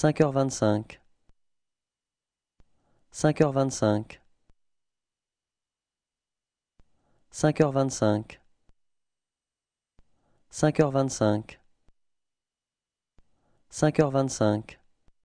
5h25 5h25 5h25 5h25 5h25